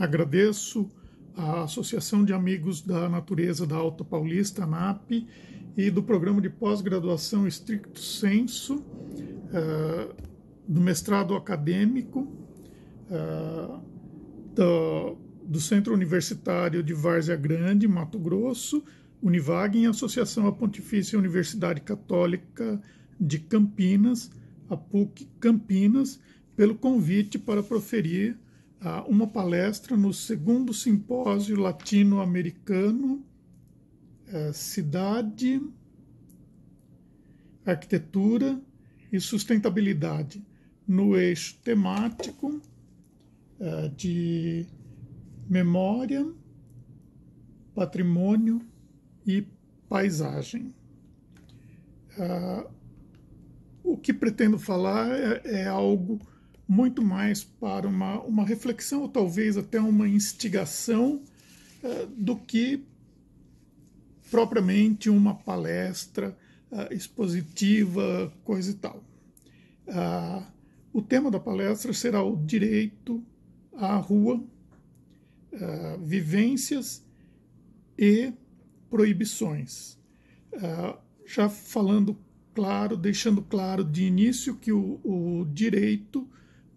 Agradeço à Associação de Amigos da Natureza da Alta Paulista, ANAP, e do Programa de Pós-Graduação Stricto Senso, uh, do mestrado acadêmico, uh, do, do, Centro Universitário de Várzea Grande, Mato Grosso, Univag, em associação à Pontifícia Universidade Católica de Campinas, a PUC Campinas, pelo convite para proferir uma palestra no segundo simpósio latino-americano, eh, cidade, arquitetura e sustentabilidade, no eixo temático eh, de memória, patrimônio e paisagem. Ah, o que pretendo falar é, é algo muito mais para uma, uma reflexão, ou talvez até uma instigação, uh, do que propriamente uma palestra uh, expositiva, coisa e tal. Uh, o tema da palestra será o direito à rua, eh, vivências e proibições. Ah, já falando claro, deixando claro de início que o, o direito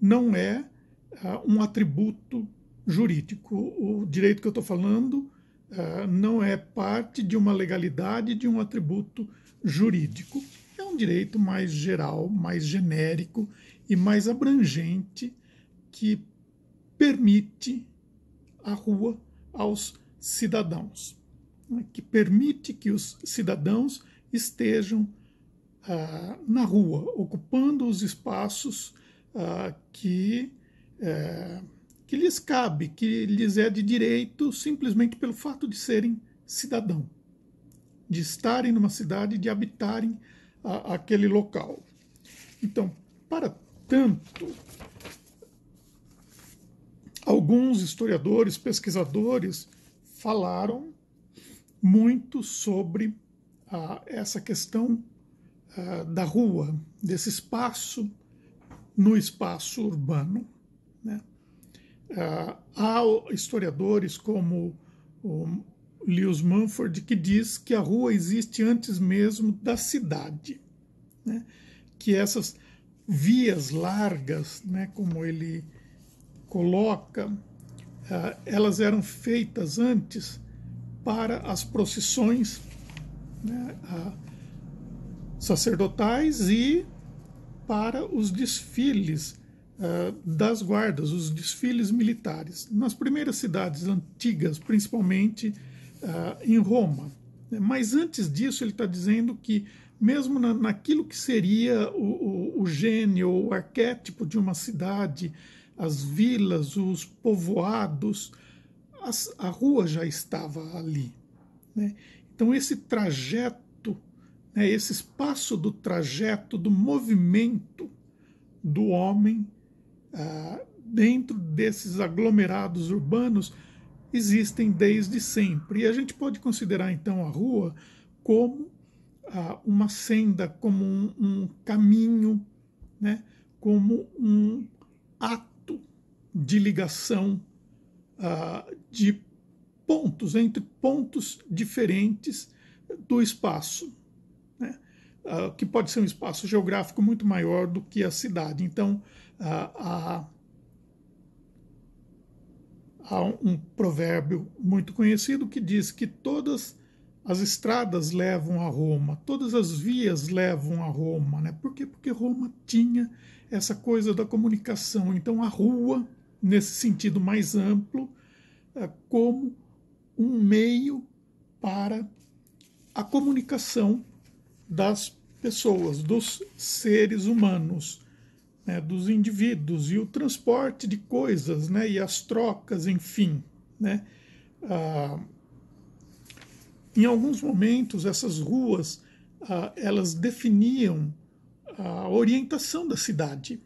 não é uh, um atributo jurídico. O direito que eu estou falando uh, não é parte de uma legalidade, de um atributo jurídico. É um direito mais geral, mais genérico e mais abrangente que permite a rua aos cidadãos, né? que permite que os cidadãos estejam ah, na rua, ocupando os espaços uh, que, uh, que lhes cabe, que lhes é de direito simplesmente pelo fato de serem cidadão, de estarem numa cidade, de habitarem aquele local. Então, para tanto, alguns historiadores, pesquisadores falaram muito sobre ah, essa questão ah, da rua, desse espaço no espaço urbano. Né? Uh, há historiadores como o Lewis Mumford que diz que a rua existe antes mesmo da cidade, né? que essas vias largas, né, como ele coloca, uh, elas eram feitas antes para as procissões né, uh, sacerdotais e para os desfiles uh, das guardas, os desfiles militares, nas primeiras cidades antigas, principalmente uh, em Roma. Mas antes disso, ele está dizendo que, mesmo na, naquilo que seria o, o, o gênio, o arquétipo de uma cidade, as vilas, os povoados, as, a rua já estava ali. Né? Então, esse trajeto né, esse espaço do trajeto, do movimento do homem ah, dentro desses aglomerados urbanos existem desde sempre. E a gente pode considerar então a rua como ah, uma senda, como um, um caminho, né, como um ato de ligação ah, de pontos, entre pontos diferentes do espaço. Ah, que pode ser um espaço geográfico muito maior do que a cidade. Então, ah, há, um provérbio muito conhecido que diz que todas as estradas levam a Roma, todas as vias levam a Roma, né? Por quê? Porque Roma tinha essa coisa da comunicação. Então a rua, nesse sentido mais amplo, é como um meio para a comunicação das pessoas, dos seres humanos, né, dos indivíduos e o transporte de coisas, né, e as trocas, enfim, né. Ah, em alguns momentos essas ruas ah, elas definiam a orientação da cidade,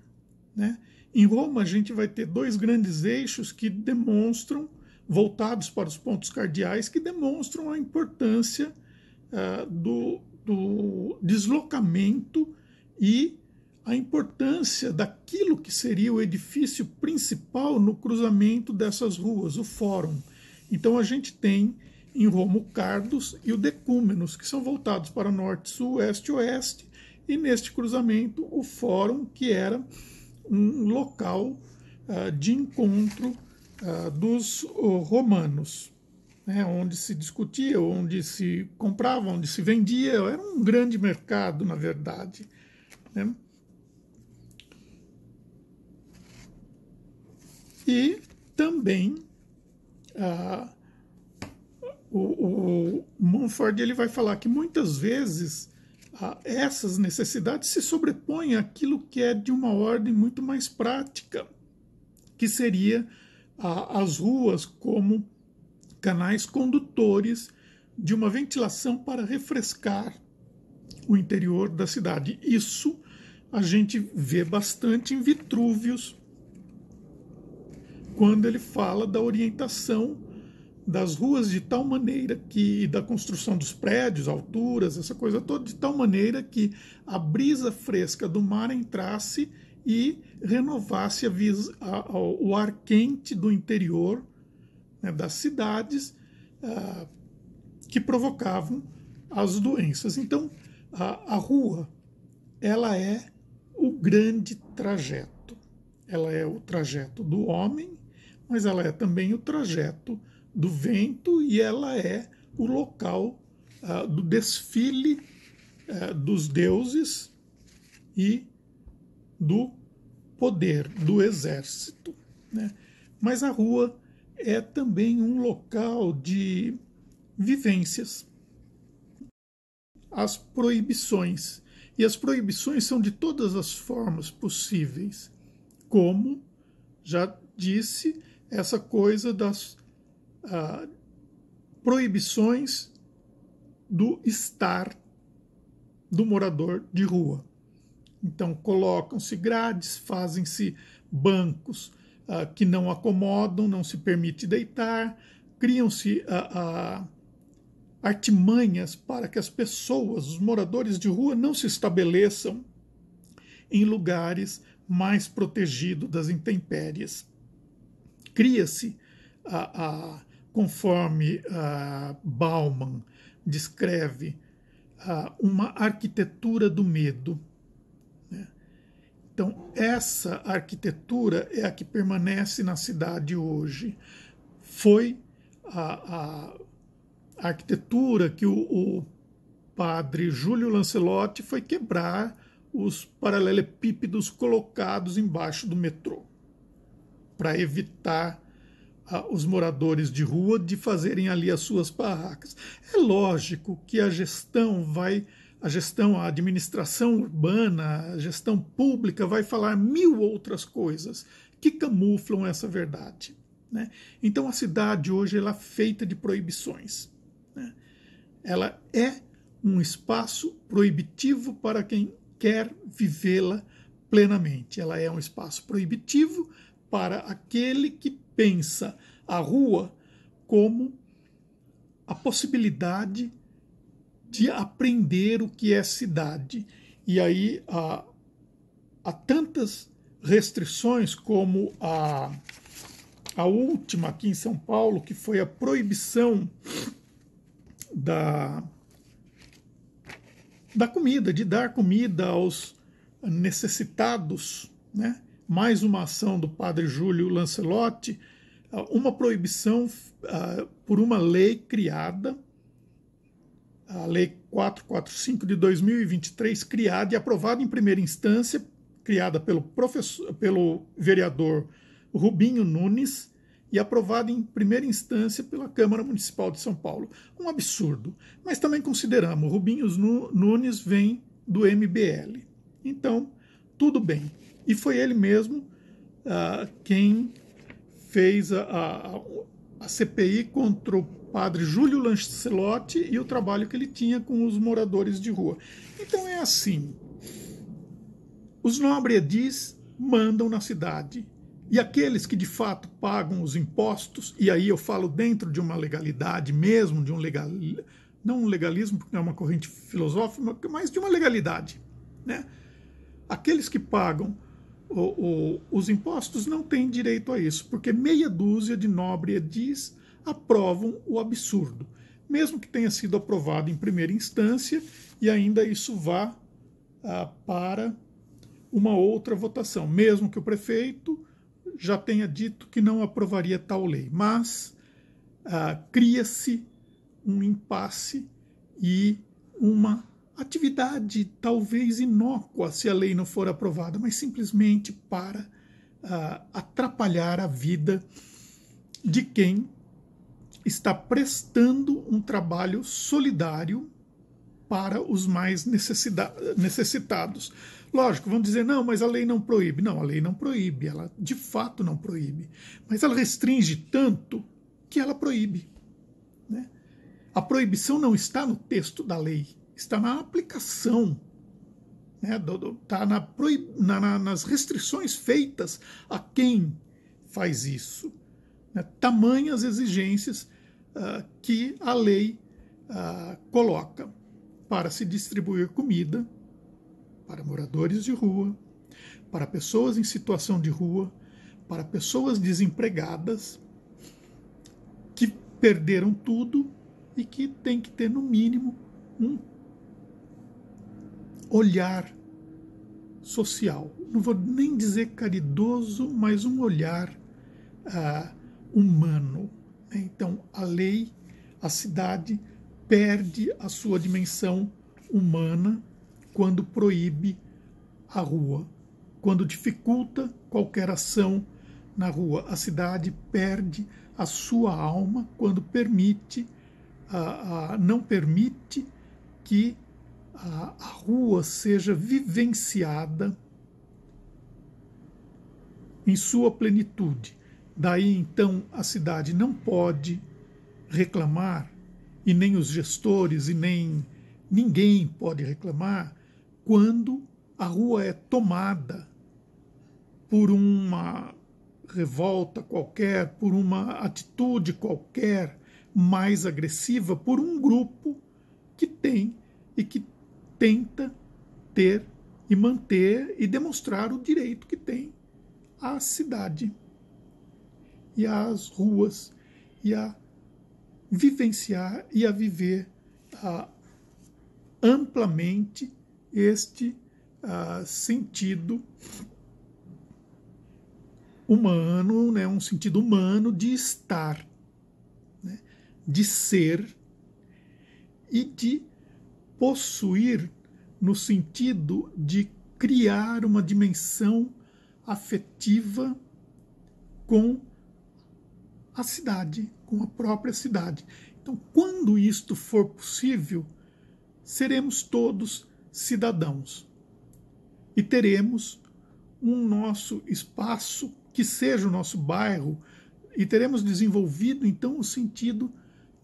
né. Em Roma a gente vai ter dois grandes eixos que demonstram voltados para os pontos cardeais que demonstram a importância ah, do do deslocamento e a importância daquilo que seria o edifício principal no cruzamento dessas ruas, o Fórum. Então a gente tem em Roma o Cardos e o Decúmenos, que são voltados para norte, sul, oeste e oeste, e neste cruzamento o Fórum, que era um local uh, de encontro uh, dos uh, romanos né, onde se discutia, onde se comprava, onde se vendia. Era um grande mercado, na verdade. Né? E também ah, o, o Mumford ele vai falar que muitas vezes ah, essas necessidades se sobrepõem àquilo que é de uma ordem muito mais prática, que seria ah, as ruas como canais condutores de uma ventilação para refrescar o interior da cidade. Isso a gente vê bastante em Vitruvius, quando ele fala da orientação das ruas de tal maneira que da construção dos prédios, alturas, essa coisa toda, de tal maneira que a brisa fresca do mar entrasse e renovasse a, a, o ar quente do interior né, das cidades ah, que provocavam as doenças. Então, a, a rua ela é o grande trajeto. Ela é o trajeto do homem, mas ela é também o trajeto do vento e ela é o local ah, do desfile ah, dos deuses e do poder, do exército. Né? Mas a rua é também um local de vivências. As proibições. E as proibições são de todas as formas possíveis, como já disse, essa coisa das ah, proibições do estar do morador de rua. Então colocam-se grades, fazem-se bancos, uh, que não acomodam, não se permite deitar, criam-se uh, uh, artimanhas para que as pessoas, os moradores de rua, não se estabeleçam em lugares mais protegidos das intempéries. Cria-se, conforme Bauman descreve, uma arquitetura do medo então, essa arquitetura é a que permanece na cidade hoje. Foi a, a arquitetura que o, o padre Júlio Lancelotti foi quebrar os paralelepípedos colocados embaixo do metrô, para evitar os moradores de rua de fazerem ali as suas barracas. É lógico que a gestão vai a gestão, a administração urbana, a gestão pública vai falar mil outras coisas que camuflam essa verdade. Né? Então a cidade hoje ela é feita de proibições. Né? Ela é um espaço proibitivo para quem quer vivê-la plenamente. Ela é um espaço proibitivo para aquele que pensa a rua como a possibilidade de de aprender o que é cidade. E aí há, há tantas restrições como a, a última aqui em São Paulo, que foi a proibição da, da comida, de dar comida aos necessitados, né? mais uma ação do padre Júlio Lancelotti, uma proibição uh, por uma lei criada a Lei 445 de 2023, criada e aprovada em primeira instância, criada pelo, professor, pelo vereador Rubinho Nunes e aprovada em primeira instância pela Câmara Municipal de São Paulo. Um absurdo, mas também consideramos, Rubinho Nunes vem do MBL. Então, tudo bem. E foi ele mesmo uh, quem fez a, a, a CPI contra o padre Júlio Lancelotti e o trabalho que ele tinha com os moradores de rua. Então é assim: os nobres edis mandam na cidade. E aqueles que de fato pagam os impostos, e aí eu falo dentro de uma legalidade mesmo, de um legal, não um legalismo, porque é uma corrente filosófica, mas de uma legalidade. Né? Aqueles que pagam o, o, os impostos não têm direito a isso, porque meia dúzia de nobre edis aprovam o absurdo, mesmo que tenha sido aprovado em primeira instância e ainda isso vá ah, para uma outra votação, mesmo que o prefeito já tenha dito que não aprovaria tal lei. Mas ah, cria-se um impasse e uma atividade talvez inócua se a lei não for aprovada, mas simplesmente para ah, atrapalhar a vida de quem está prestando um trabalho solidário para os mais necessitados. Lógico, vão dizer, não, mas a lei não proíbe. Não, a lei não proíbe, ela de fato não proíbe. Mas ela restringe tanto que ela proíbe. Né? A proibição não está no texto da lei, está na aplicação. Está né? Tá na na, na, nas restrições feitas a quem faz isso. Né? Tamanhas exigências ah, que a lei uh, coloca para se distribuir comida para moradores de rua, para pessoas em situação de rua, para pessoas desempregadas que perderam tudo e que tem que ter no mínimo um olhar social. Não vou nem dizer caridoso, mas um olhar ah, humano. Então, a lei, a cidade, perde a sua dimensão humana quando proíbe a rua, quando dificulta qualquer ação na rua. A cidade perde a sua alma quando permite, a, a, não permite que a, a rua seja vivenciada em sua plenitude Daí então a cidade não pode reclamar, e nem os gestores, e nem ninguém pode reclamar, quando a rua é tomada por uma revolta qualquer, por uma atitude qualquer mais agressiva, por um grupo que tem e que tenta ter e manter e demonstrar o direito que tem à cidade e às ruas e a vivenciar e a viver ah, amplamente este ah, sentido humano, né, um sentido humano de estar, né, de ser e de possuir no sentido de criar uma dimensão afetiva com a cidade, com a própria cidade. Então, quando isto for possível, seremos todos cidadãos e teremos um nosso espaço que seja o nosso bairro e teremos desenvolvido então o sentido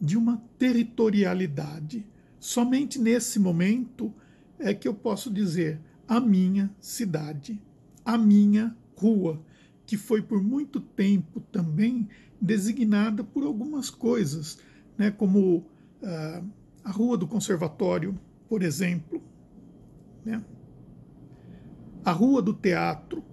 de uma territorialidade. Somente nesse momento é que eu posso dizer a minha cidade, a minha rua, que foi por muito tempo também designada por algumas coisas, né, como ah, a Rua do Conservatório, por exemplo, né, a Rua do Teatro,